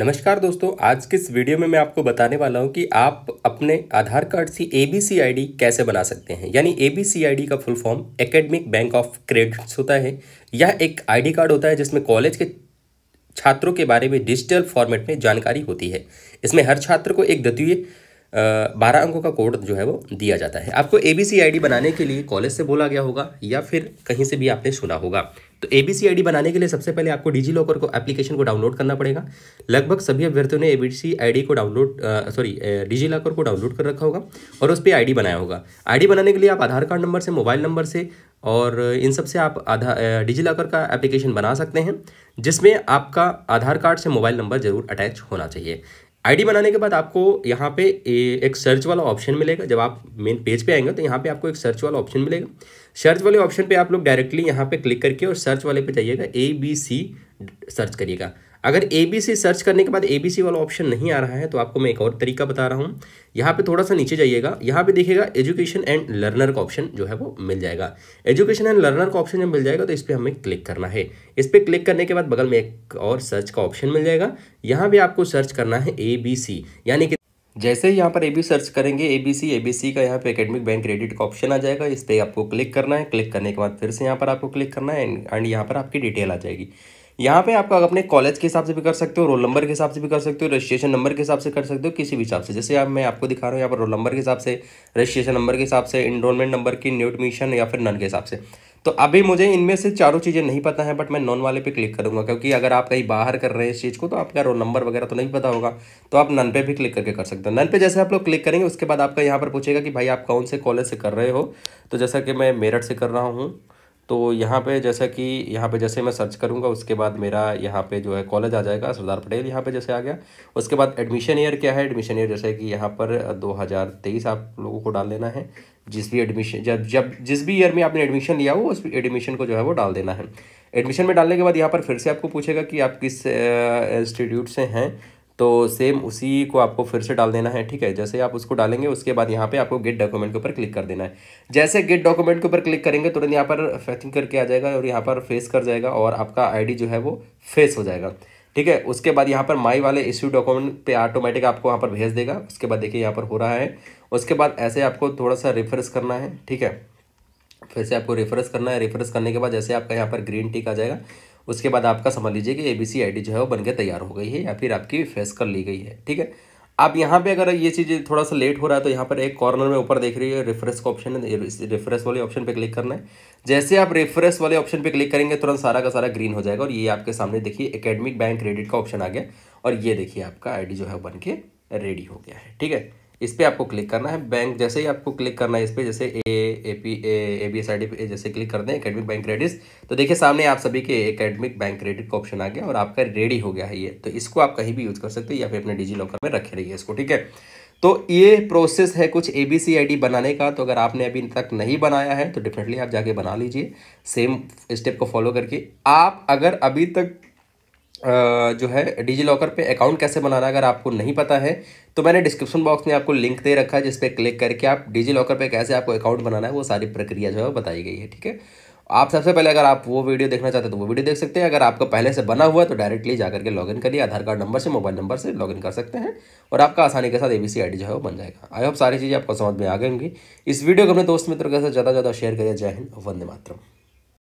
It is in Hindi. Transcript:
नमस्कार दोस्तों आज के इस वीडियो में मैं आपको बताने वाला हूं कि आप अपने आधार कार्ड से ए बी सी आई डी कैसे बना सकते हैं यानी A B C I D का full form academic bank of credits होता है यह एक आईडी कार्ड होता है जिसमें कॉलेज के छात्रों के बारे में डिजिटल फॉर्मेट में जानकारी होती है इसमें हर छात्र को एक द्वितीय बारह अंकों का कोड जो है वो दिया जाता है आपको ए बी सी आई डी बनाने के लिए कॉलेज से बोला गया होगा या फिर कहीं से भी आपने सुना होगा तो ए बी सी आई डी बनाने के लिए सबसे पहले आपको डिजी लॉकर को एप्लीकेशन को डाउनलोड करना पड़ेगा लगभग सभी अभ्यर्थियों ने A B C I D को डाउनलोड सॉरी डिजी लॉकर को डाउनलोड कर रखा होगा और उस पर आई डी बनाया होगा आई डी बनाने के लिए आप आधार कार्ड नंबर से मोबाइल नंबर से और इन सब से आप आधार डिजी लॉकर का एप्लीकेशन बना सकते हैं जिसमें आपका आधार कार्ड से मोबाइल नंबर ज़रूर अटैच होना चाहिए आईडी बनाने के बाद आपको यहाँ पे एक सर्च वाला ऑप्शन मिलेगा जब आप मेन पेज पे आएंगे तो यहाँ पे आपको एक सर्च वाला ऑप्शन मिलेगा सर्च वाले ऑप्शन पे आप लोग डायरेक्टली यहाँ पे क्लिक करके और सर्च वाले पे जाइएगा ए बी सी सर्च करिएगा अगर ए बी सी सर्च करने के बाद ए बी सी वाला ऑप्शन नहीं आ रहा है तो आपको मैं एक और तरीका बता रहा हूँ यहाँ पे थोड़ा सा नीचे जाइएगा यहाँ पे देखिएगा एजुकेशन एंड लर्नर का ऑप्शन जो है वो मिल जाएगा एजुकेशन एंड लर्नर का ऑप्शन जब मिल जाएगा तो इस पर हमें क्लिक करना है इस पर क्लिक करने के बाद बगल में एक और सर्च का ऑप्शन मिल जाएगा यहाँ भी आपको सर्च करना है ए बी सी यानी कि जैसे ही यहाँ पर ए बी सर्च करेंगे ए बी सी ए बी सी का यहाँ पे एकेडमिक बैंक क्रेडिट का ऑप्शन आ जाएगा इस पर आपको क्लिक करना है क्लिक करने के बाद फिर से यहाँ पर आपको क्लिक करना है एंड यहाँ पर आपकी डिटेल आ जाएगी यहाँ पे आपका अपने कॉलेज के हिसाब से भी कर सकते हो रोल नंबर के हिसाब से भी कर सकते हो रजिस्ट्रेशन नंबर के हिसाब से कर सकते हो किसी भी हिसाब से जैसे आप मैं आपको दिखा रहा हूँ यहाँ पर रोल नंबर के हिसाब से रजिस्ट्रेशन नंबर के हिसाब से इनरोलमेंट नंबर की न्यू एडमिशन या फिर नन के हिसाब से तो अभी मुझे इनमें से चारों चीज़ें नहीं पता है बट मैं नॉन वाले पे क्लिक करूंगा क्योंकि अगर आप कहीं बाहर कर रहे हैं इस चीज़ को तो आपका रोल नंबर वगैरह तो नहीं पता होगा तो आप नन पे भी क्लिक करके कर सकते हो नन पे जैसे आप लोग क्लिक करेंगे उसके बाद आपका यहाँ पर पूछेगा कि भाई आप कौन से कॉलेज से कर रहे हो तो जैसा कि मैं मेरठ से कर रहा हूँ तो यहाँ पे जैसे कि यहाँ पे जैसे मैं सर्च करूँगा उसके बाद मेरा यहाँ पे जो है कॉलेज आ जाएगा सरदार पटेल यहाँ पे जैसे आ गया उसके बाद एडमिशन ईयर क्या है एडमिशन ईयर जैसे कि यहाँ पर 2023 आप लोगों को डाल देना है जिस भी एडमिशन जब जब जिस भी ईयर में आपने एडमिशन लिया हो उस एडमिशन को जो है वो डाल देना है एडमिशन में डालने के बाद यहाँ पर फिर से आपको पूछेगा कि आप किस इंस्टीट्यूट से हैं तो सेम उसी को आपको फिर से डाल देना है ठीक है जैसे आप उसको डालेंगे उसके बाद यहाँ पे आपको गेट डॉक्यूमेंट के ऊपर क्लिक कर देना है जैसे गेट डॉक्यूमेंट के ऊपर क्लिक करेंगे तुरंत यहाँ पर फैथिंग करके आ जाएगा और यहाँ पर फेस कर जाएगा और आपका आईडी जो है वो फेस हो जाएगा ठीक है उसके बाद यहाँ पर माई वाले इश्यू डॉक्यूमेंट पे ऑटोमेटिक आपको वहाँ पर भेज देगा उसके बाद देखिए यहाँ पर हो रहा है उसके बाद ऐसे आपको थोड़ा सा रिफ्रेश करना है ठीक है फिर से आपको रिफ्रेश करना है रिफ्रेश करने के बाद जैसे आपका यहाँ पर ग्रीन टिक आ जाएगा उसके बाद आपका समझ लीजिए कि ए बी सी आई डी जो है वो बनकर तैयार हो गई है या फिर आपकी फेस कर ली गई है ठीक है आप यहाँ पे अगर ये चीज़ थोड़ा सा लेट हो रहा है तो यहाँ पर एक कॉर्नर में ऊपर देख रही है रिफ्रेश का ऑप्शन रिफ्रेश रेफरेंस वाले ऑप्शन पे क्लिक करना है जैसे आप रिफ्रेश वाले ऑप्शन पे क्लिक करेंगे तुरंत सारा का सारा ग्रीन हो जाएगा और ये आपके सामने देखिए एकेडमिक बैंक क्रेडिट का ऑप्शन आ गया और ये देखिए आपका आई जो है बन के रेडी हो गया है ठीक है इस पर आपको क्लिक करना है बैंक जैसे ही आपको क्लिक करना है इस पर जैसे A A P A A B S I D जैसे क्लिक कर दें एकेडमिक बैंक क्रेडिट्स तो देखिए सामने आप सभी के एकेडमिक बैंक क्रेडिट का ऑप्शन आ गया और आपका रेडी हो गया है ये तो इसको आप कहीं भी यूज़ कर सकते हो या फिर अपने डिजी लॉकर में रखे रहिए इसको ठीक है तो ये प्रोसेस है कुछ ए बी सी आई डी बनाने का तो अगर आपने अभी तक नहीं बनाया है तो डेफिनेटली आप जाके बना लीजिए सेम स्टेप को फॉलो करके आप अगर अभी तक जो है डिजी लॉकर पे अकाउंट कैसे बनाना अगर आपको नहीं पता है तो मैंने डिस्क्रिप्शन बॉक्स में आपको लिंक दे रखा है जिस पर क्लिक करके आप डिजी लॉकर पे कैसे आपको अकाउंट बनाना है वो सारी प्रक्रिया जो है बताई गई है ठीक है आप सबसे पहले अगर आप वो वीडियो देखना चाहते हैं तो वो वीडियो देख सकते हैं अगर आपका पहले से बना हुआ है तो डायरेक्टली जाकर के लॉगिन करिए आधार कार्ड नंबर से मोबाइल नंबर से लॉगिन कर सकते हैं और आपका आसानी के साथ एबीसी आईडी जो है वो बन जाएगा आई होप सारी चीज़ें आपको समझ में आ गई होंगी इस वीडियो को अपने दोस्त मित्रों के साथ ज़्यादा ज़्यादा शेयर करिए जय हिंद वंदे मातरम